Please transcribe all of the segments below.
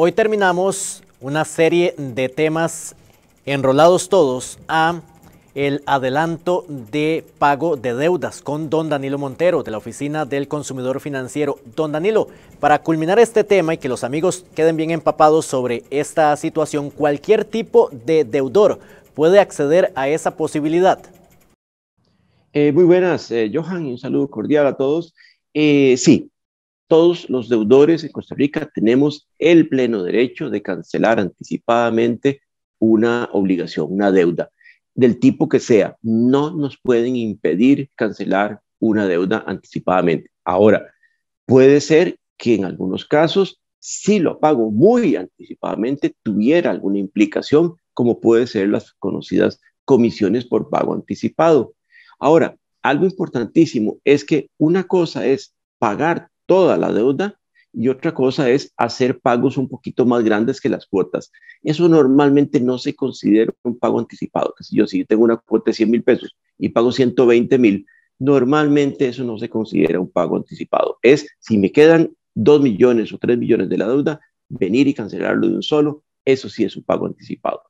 Hoy terminamos una serie de temas enrolados todos a el adelanto de pago de deudas con don Danilo Montero de la Oficina del Consumidor Financiero. Don Danilo, para culminar este tema y que los amigos queden bien empapados sobre esta situación, cualquier tipo de deudor puede acceder a esa posibilidad. Eh, muy buenas, eh, Johan, y un saludo cordial a todos. Eh, sí, todos los deudores en Costa Rica tenemos el pleno derecho de cancelar anticipadamente una obligación, una deuda, del tipo que sea. No nos pueden impedir cancelar una deuda anticipadamente. Ahora, puede ser que en algunos casos, si lo pago muy anticipadamente, tuviera alguna implicación, como puede ser las conocidas comisiones por pago anticipado. Ahora, algo importantísimo es que una cosa es pagar toda la deuda y otra cosa es hacer pagos un poquito más grandes que las cuotas. Eso normalmente no se considera un pago anticipado. Si yo si tengo una cuota de 100 mil pesos y pago 120 mil, normalmente eso no se considera un pago anticipado. Es si me quedan 2 millones o 3 millones de la deuda, venir y cancelarlo de un solo, eso sí es un pago anticipado.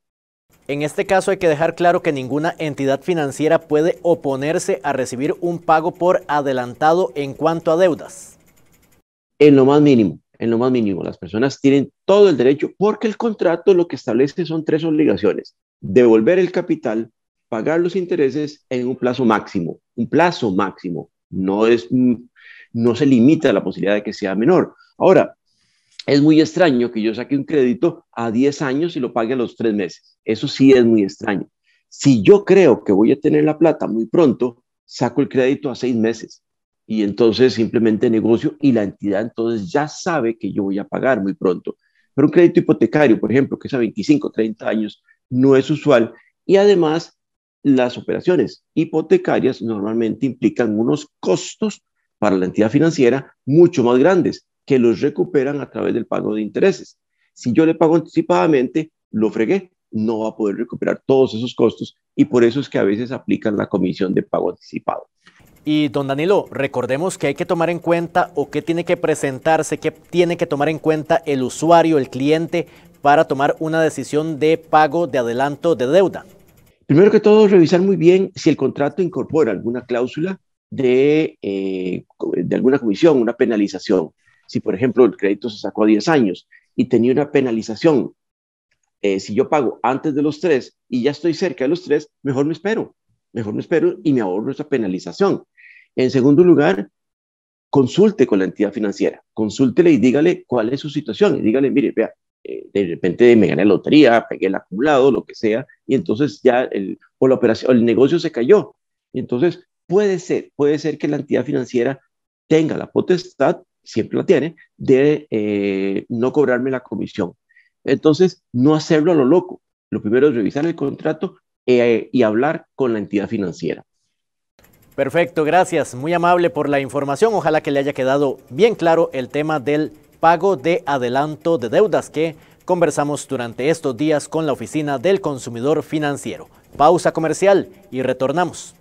En este caso hay que dejar claro que ninguna entidad financiera puede oponerse a recibir un pago por adelantado en cuanto a deudas en lo más mínimo, en lo más mínimo. Las personas tienen todo el derecho porque el contrato lo que establece son tres obligaciones. Devolver el capital, pagar los intereses en un plazo máximo, un plazo máximo. No, es, no se limita a la posibilidad de que sea menor. Ahora, es muy extraño que yo saque un crédito a 10 años y lo pague a los 3 meses. Eso sí es muy extraño. Si yo creo que voy a tener la plata muy pronto, saco el crédito a 6 meses y entonces simplemente negocio y la entidad entonces ya sabe que yo voy a pagar muy pronto. Pero un crédito hipotecario, por ejemplo, que es a 25, 30 años, no es usual y además las operaciones hipotecarias normalmente implican unos costos para la entidad financiera mucho más grandes que los recuperan a través del pago de intereses. Si yo le pago anticipadamente, lo fregué, no va a poder recuperar todos esos costos y por eso es que a veces aplican la comisión de pago anticipado. Y don Danilo, recordemos que hay que tomar en cuenta o que tiene que presentarse, que tiene que tomar en cuenta el usuario, el cliente, para tomar una decisión de pago de adelanto de deuda. Primero que todo, revisar muy bien si el contrato incorpora alguna cláusula de, eh, de alguna comisión, una penalización. Si, por ejemplo, el crédito se sacó a 10 años y tenía una penalización, eh, si yo pago antes de los 3 y ya estoy cerca de los 3, mejor me espero. Mejor me espero y me ahorro esa penalización en segundo lugar, consulte con la entidad financiera, consúltele y dígale cuál es su situación y dígale, mire, vea, eh, de repente me gané la lotería, pegué el acumulado, lo que sea, y entonces ya el, la operación, el negocio se cayó. Y entonces puede ser, puede ser que la entidad financiera tenga la potestad, siempre la tiene, de eh, no cobrarme la comisión. Entonces, no hacerlo a lo loco. Lo primero es revisar el contrato eh, y hablar con la entidad financiera. Perfecto, gracias. Muy amable por la información. Ojalá que le haya quedado bien claro el tema del pago de adelanto de deudas que conversamos durante estos días con la Oficina del Consumidor Financiero. Pausa comercial y retornamos.